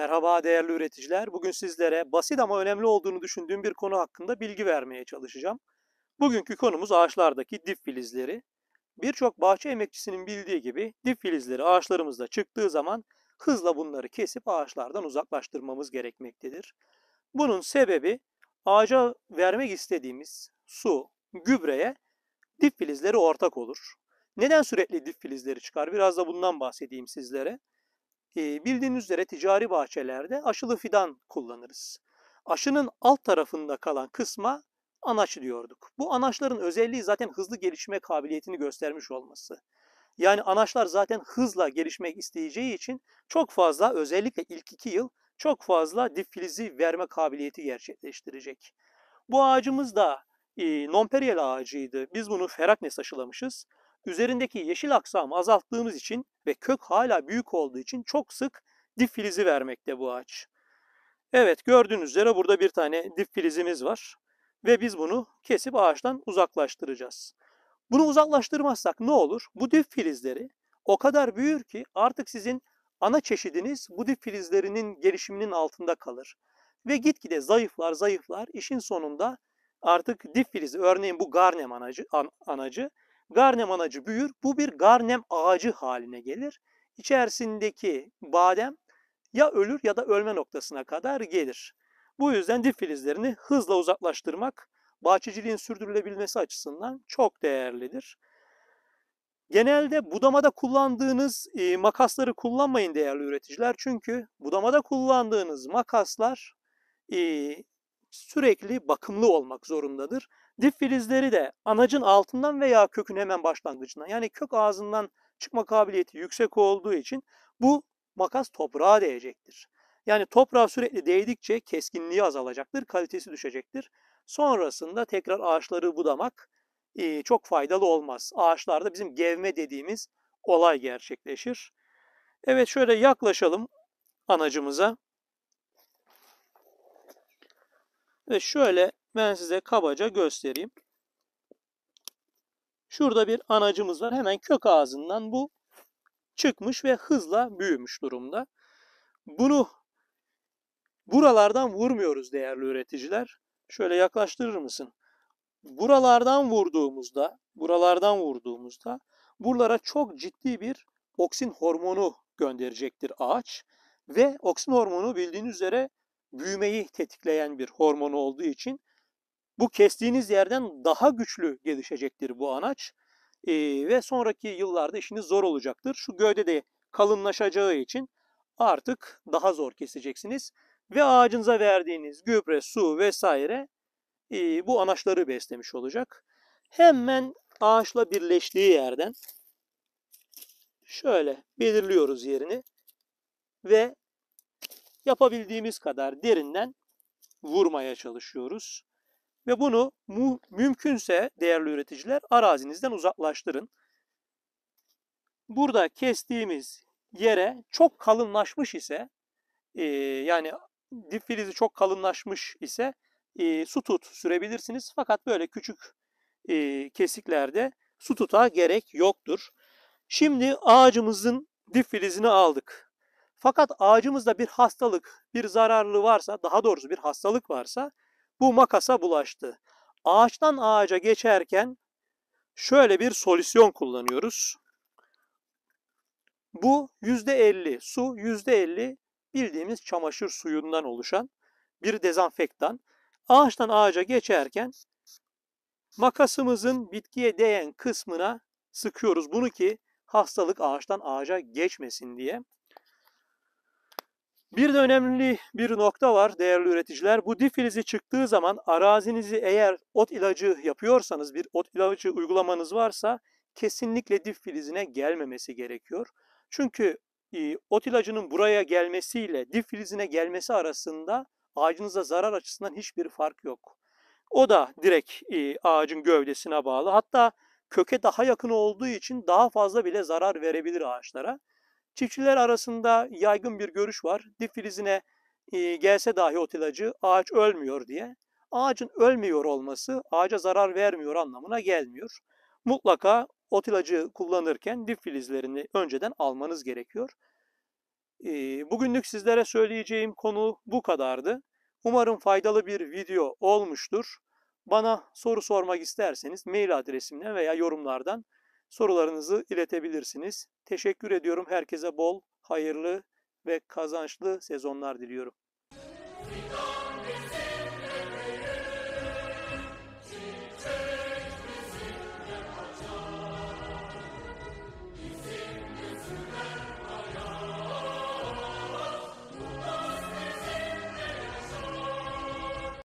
Merhaba değerli üreticiler. Bugün sizlere basit ama önemli olduğunu düşündüğüm bir konu hakkında bilgi vermeye çalışacağım. Bugünkü konumuz ağaçlardaki dip filizleri. Birçok bahçe emekçisinin bildiği gibi dip filizleri ağaçlarımızda çıktığı zaman hızla bunları kesip ağaçlardan uzaklaştırmamız gerekmektedir. Bunun sebebi ağaca vermek istediğimiz su, gübreye dip filizleri ortak olur. Neden sürekli dip filizleri çıkar? Biraz da bundan bahsedeyim sizlere bildiğiniz üzere ticari bahçelerde aşılı fidan kullanırız. Aşının alt tarafında kalan kısma anaç diyorduk. Bu anaçların özelliği zaten hızlı gelişme kabiliyetini göstermiş olması. Yani anaçlar zaten hızla gelişmek isteyeceği için çok fazla özellikle ilk iki yıl çok fazla difilizi verme kabiliyeti gerçekleştirecek. Bu ağacımız da e, nonperiyel ağacıydı. Biz bunu feraknes aşılamışız üzerindeki yeşil aksamı azalttığımız için ve kök hala büyük olduğu için çok sık dip filizi vermekte bu ağaç. Evet gördüğünüz üzere burada bir tane dip filizimiz var ve biz bunu kesip ağaçtan uzaklaştıracağız. Bunu uzaklaştırmazsak ne olur? Bu dip filizleri o kadar büyür ki artık sizin ana çeşidiniz bu dip filizlerinin gelişiminin altında kalır. Ve gitgide zayıflar zayıflar işin sonunda artık dip filizi örneğin bu garnem anacı, an, anacı Garnem ağacı büyür. Bu bir garnem ağacı haline gelir. İçerisindeki badem ya ölür ya da ölme noktasına kadar gelir. Bu yüzden dip filizlerini hızla uzaklaştırmak bahçeciliğin sürdürülebilmesi açısından çok değerlidir. Genelde budamada kullandığınız e, makasları kullanmayın değerli üreticiler. Çünkü budamada kullandığınız makaslar e, sürekli bakımlı olmak zorundadır. Dip filizleri de anacın altından veya kökün hemen başlangıcından yani kök ağzından çıkma kabiliyeti yüksek olduğu için bu makas toprağa değecektir. Yani toprağa sürekli değdikçe keskinliği azalacaktır, kalitesi düşecektir. Sonrasında tekrar ağaçları budamak çok faydalı olmaz. Ağaçlarda bizim gevme dediğimiz olay gerçekleşir. Evet şöyle yaklaşalım anacımıza. Ve şöyle ben size kabaca göstereyim. Şurada bir anacımız var. Hemen kök ağzından bu çıkmış ve hızla büyümüş durumda. Bunu buralardan vurmuyoruz değerli üreticiler. Şöyle yaklaştırır mısın? Buralardan vurduğumuzda, buralardan vurduğumuzda buralara çok ciddi bir oksin hormonu gönderecektir ağaç ve oksin hormonu bildiğiniz üzere büyümeyi tetikleyen bir hormonu olduğu için bu kestiğiniz yerden daha güçlü gelişecektir bu anaç e, ve sonraki yıllarda işiniz zor olacaktır. Şu gövde de kalınlaşacağı için artık daha zor keseceksiniz ve ağacınıza verdiğiniz gübre, su vesaire e, bu anaçları beslemiş olacak. Hemen ağaçla birleştiği yerden şöyle belirliyoruz yerini ve yapabildiğimiz kadar derinden vurmaya çalışıyoruz. Ve bunu mu mümkünse değerli üreticiler arazinizden uzaklaştırın. Burada kestiğimiz yere çok kalınlaşmış ise e, yani dip filizi çok kalınlaşmış ise e, su tut sürebilirsiniz. Fakat böyle küçük e, kesiklerde su tuta gerek yoktur. Şimdi ağacımızın dip filizini aldık. Fakat ağacımızda bir hastalık, bir zararlı varsa, daha doğrusu bir hastalık varsa bu makasa bulaştı. Ağaçtan ağaca geçerken şöyle bir solüsyon kullanıyoruz. Bu %50 su, %50 bildiğimiz çamaşır suyundan oluşan bir dezenfektan. Ağaçtan ağaca geçerken makasımızın bitkiye değen kısmına sıkıyoruz. Bunu ki hastalık ağaçtan ağaca geçmesin diye. Bir de önemli bir nokta var değerli üreticiler. Bu difilizi çıktığı zaman arazinizi eğer ot ilacı yapıyorsanız, bir ot ilacı uygulamanız varsa kesinlikle difilizine gelmemesi gerekiyor. Çünkü e, ot ilacının buraya gelmesiyle difilizine gelmesi arasında ağacınıza zarar açısından hiçbir fark yok. O da direkt e, ağacın gövdesine bağlı. Hatta köke daha yakın olduğu için daha fazla bile zarar verebilir ağaçlara. Çiftçiler arasında yaygın bir görüş var. Dip filizine gelse dahi o ilacı ağaç ölmüyor diye. Ağacın ölmüyor olması ağaca zarar vermiyor anlamına gelmiyor. Mutlaka ot ilacı kullanırken dip filizlerini önceden almanız gerekiyor. E, bugünlük sizlere söyleyeceğim konu bu kadardı. Umarım faydalı bir video olmuştur. Bana soru sormak isterseniz mail adresimle veya yorumlardan sorularınızı iletebilirsiniz. Teşekkür ediyorum. Herkese bol, hayırlı ve kazançlı sezonlar diliyorum.